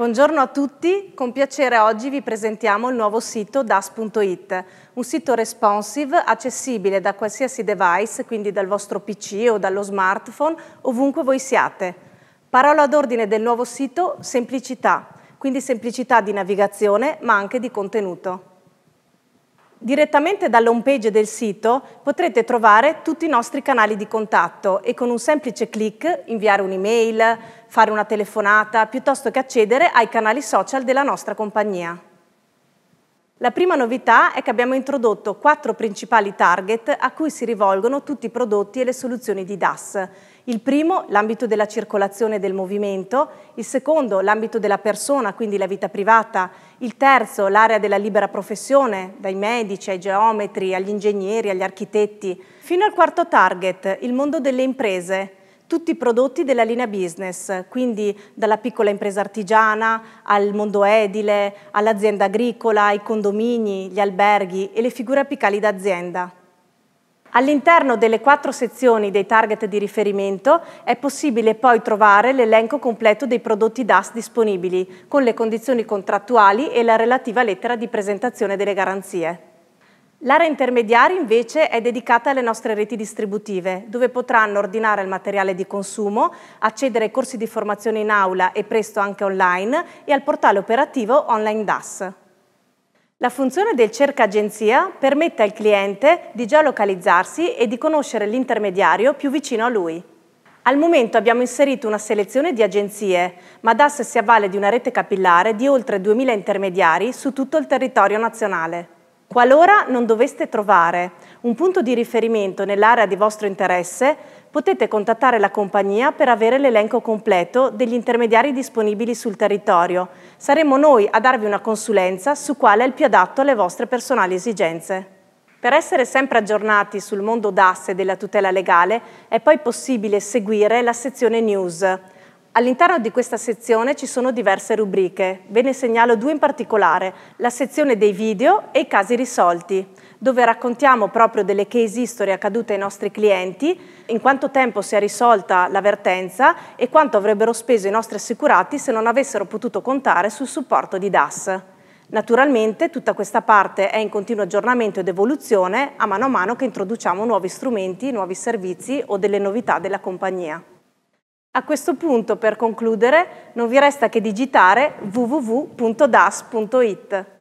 Buongiorno a tutti, con piacere oggi vi presentiamo il nuovo sito DAS.it, un sito responsive accessibile da qualsiasi device, quindi dal vostro PC o dallo smartphone, ovunque voi siate. Parola d'ordine del nuovo sito, semplicità, quindi semplicità di navigazione ma anche di contenuto. Direttamente dall'home page del sito potrete trovare tutti i nostri canali di contatto e con un semplice clic inviare un'email, fare una telefonata, piuttosto che accedere ai canali social della nostra compagnia. La prima novità è che abbiamo introdotto quattro principali target a cui si rivolgono tutti i prodotti e le soluzioni di DAS. Il primo, l'ambito della circolazione e del movimento, il secondo, l'ambito della persona, quindi la vita privata, il terzo, l'area della libera professione, dai medici ai geometri, agli ingegneri, agli architetti, fino al quarto target, il mondo delle imprese, tutti i prodotti della linea business, quindi dalla piccola impresa artigiana al mondo edile, all'azienda agricola, ai condomini, gli alberghi e le figure apicali d'azienda. All'interno delle quattro sezioni dei target di riferimento è possibile poi trovare l'elenco completo dei prodotti DAS disponibili, con le condizioni contrattuali e la relativa lettera di presentazione delle garanzie. L'area intermediaria invece è dedicata alle nostre reti distributive, dove potranno ordinare il materiale di consumo, accedere ai corsi di formazione in aula e presto anche online e al portale operativo Online DAS. La funzione del cerca agenzia permette al cliente di geolocalizzarsi e di conoscere l'intermediario più vicino a lui. Al momento abbiamo inserito una selezione di agenzie, ma DAS si avvale di una rete capillare di oltre 2.000 intermediari su tutto il territorio nazionale. Qualora non doveste trovare un punto di riferimento nell'area di vostro interesse, potete contattare la compagnia per avere l'elenco completo degli intermediari disponibili sul territorio. Saremo noi a darvi una consulenza su quale è il più adatto alle vostre personali esigenze. Per essere sempre aggiornati sul mondo d'asse della tutela legale è poi possibile seguire la sezione news All'interno di questa sezione ci sono diverse rubriche, ve ne segnalo due in particolare, la sezione dei video e i casi risolti, dove raccontiamo proprio delle case history accadute ai nostri clienti, in quanto tempo si è risolta l'avvertenza e quanto avrebbero speso i nostri assicurati se non avessero potuto contare sul supporto di DAS. Naturalmente tutta questa parte è in continuo aggiornamento ed evoluzione a mano a mano che introduciamo nuovi strumenti, nuovi servizi o delle novità della compagnia. A questo punto, per concludere, non vi resta che digitare www.das.it.